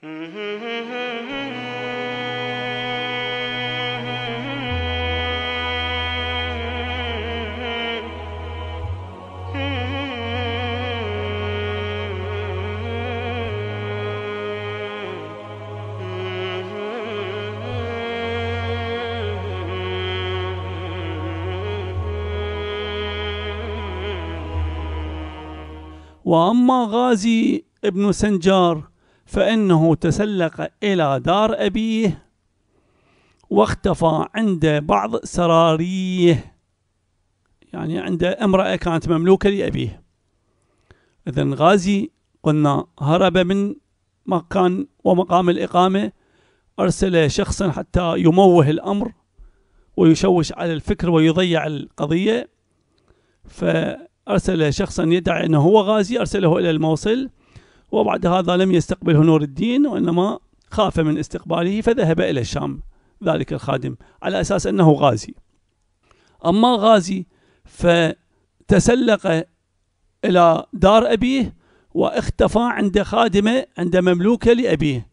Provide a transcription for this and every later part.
وأما غازي ابن سنجار فإنه تسلق إلى دار أبيه واختفى عند بعض سراريه يعني عند امرأة كانت مملوكة لأبيه إذا غازي قلنا هرب من مكان ومقام الإقامة أرسل شخصا حتى يموه الأمر ويشوش على الفكر ويضيع القضية فأرسل شخصا يدعي أنه هو غازي أرسله إلى الموصل وبعد هذا لم يستقبله نور الدين وإنما خاف من استقباله فذهب إلى الشام ذلك الخادم على أساس أنه غازي أما غازي فتسلق إلى دار أبيه واختفى عند خادمة عند مملوكة لأبيه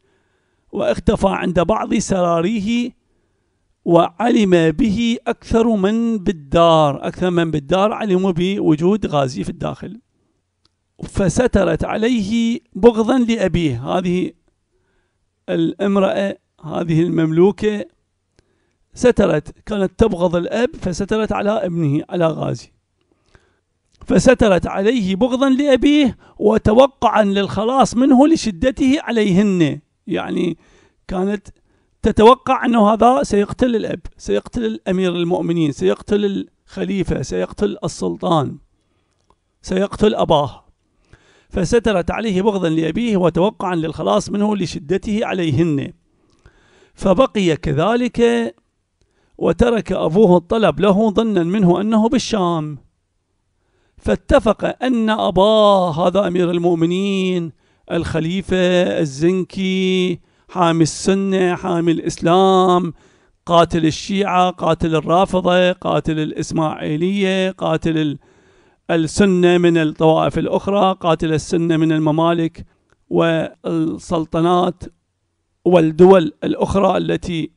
واختفى عند بعض سراريه وعلم به أكثر من بالدار أكثر من بالدار علموا بوجود غازي في الداخل فسترت عليه بغضا لأبيه هذه الامرأة هذه المملوكة سترت كانت تبغض الأب فسترت على ابنه على غازي فسترت عليه بغضا لأبيه وتوقعا للخلاص منه لشدته عليهن يعني كانت تتوقع أنه هذا سيقتل الأب سيقتل الأمير المؤمنين سيقتل الخليفة سيقتل السلطان سيقتل أباه فسترت عليه بغضا لأبيه وتوقعا للخلاص منه لشدته عليهن فبقي كذلك وترك أبوه الطلب له ظنا منه أنه بالشام فاتفق أن أباه هذا أمير المؤمنين الخليفة الزنكي حامي السنة حامي الإسلام قاتل الشيعة قاتل الرافضة قاتل الإسماعيلية قاتل الإسماعيلية السنة من الطوائف الأخرى قاتل السنة من الممالك والسلطنات والدول الأخرى التي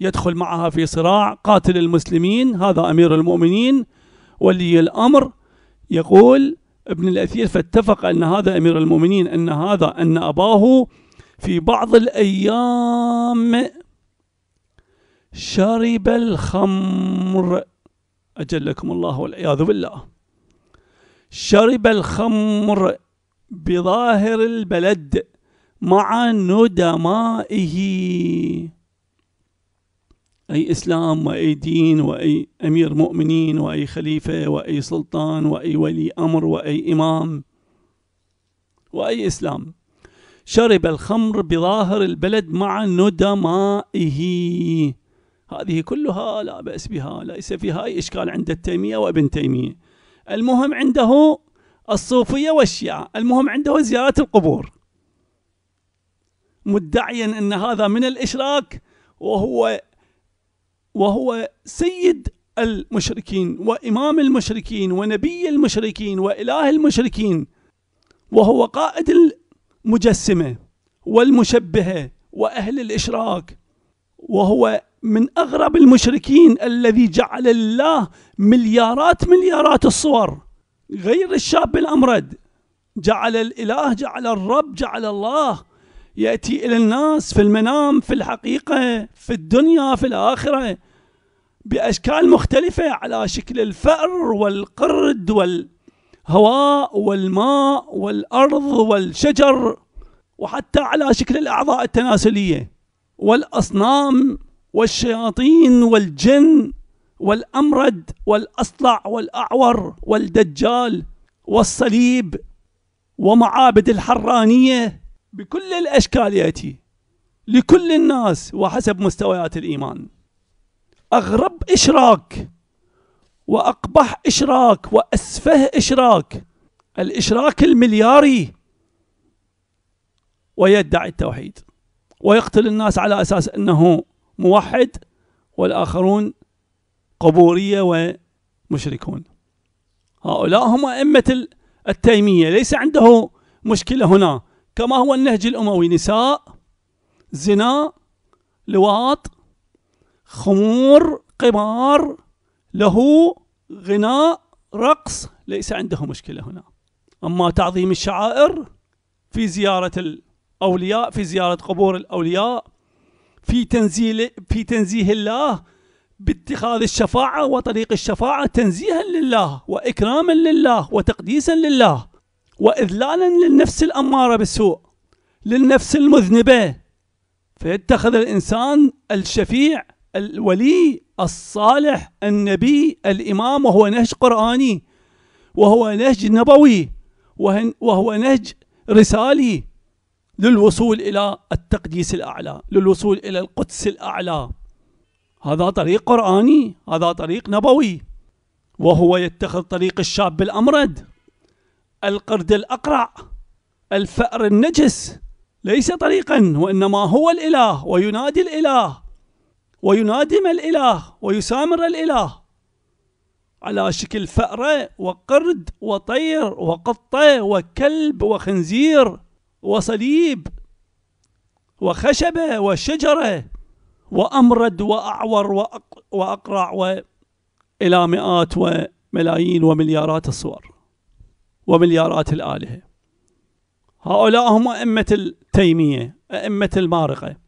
يدخل معها في صراع قاتل المسلمين هذا أمير المؤمنين ولي الأمر يقول ابن الأثير فاتفق أن هذا أمير المؤمنين أن هذا أن أباه في بعض الأيام شرب الخمر أجلكم الله والعياذ بالله شرب الخمر بظاهر البلد مع ندمائه أي إسلام وأي دين وأي أمير مؤمنين وأي خليفة وأي سلطان وأي ولي أمر وأي إمام وأي إسلام شرب الخمر بظاهر البلد مع ندمائه هذه كلها لا بأس بها ليس فيها أي إشكال عند التيمية وابن تيمية المهم عنده الصوفية والشيعة المهم عنده زيارة القبور مدعيا أن هذا من الإشراك وهو وهو سيد المشركين وإمام المشركين ونبي المشركين وإله المشركين وهو قائد المجسمة والمشبهة وأهل الإشراك وهو من أغرب المشركين الذي جعل الله مليارات مليارات الصور غير الشاب الأمرد جعل الإله جعل الرب جعل الله يأتي إلى الناس في المنام في الحقيقة في الدنيا في الآخرة بأشكال مختلفة على شكل الفأر والقرد والهواء والماء والأرض والشجر وحتى على شكل الأعضاء التناسلية والأصنام والشياطين والجن والأمرد والأصلع والأعور والدجال والصليب ومعابد الحرانية بكل الأشكال يأتي لكل الناس وحسب مستويات الإيمان أغرب إشراك وأقبح إشراك وأسفه إشراك الإشراك الملياري ويدعي التوحيد ويقتل الناس على أساس أنه موحد والآخرون قبورية ومشركون هؤلاء هم أئمة التيمية ليس عنده مشكلة هنا كما هو النهج الأموي نساء زنا لواط خمور قمار له غناء رقص ليس عنده مشكلة هنا أما تعظيم الشعائر في زيارة أولياء في زيارة قبور الأولياء في تنزيل في تنزيه الله باتخاذ الشفاعة وطريق الشفاعة تنزيها لله وإكراما لله وتقديسا لله وإذلالا للنفس الأمارة بالسوء للنفس المذنبة فيتخذ الإنسان الشفيع الولي الصالح النبي الإمام وهو نهج قرآني وهو نهج نبوي وهو نهج رسالي للوصول إلى التقديس الأعلى للوصول إلى القدس الأعلى هذا طريق قرآني هذا طريق نبوي وهو يتخذ طريق الشاب الأمرد القرد الأقرع الفأر النجس ليس طريقا وإنما هو الإله وينادي الإله وينادم الإله ويسامر الإله على شكل فأرة وقرد وطير وقطة وكلب وخنزير وصليب وخشبة وشجرة وأمرد وأعور وأقرع إلى مئات وملايين ومليارات الصور ومليارات الآلهة هؤلاء هم أئمة التيمية أئمة المارقة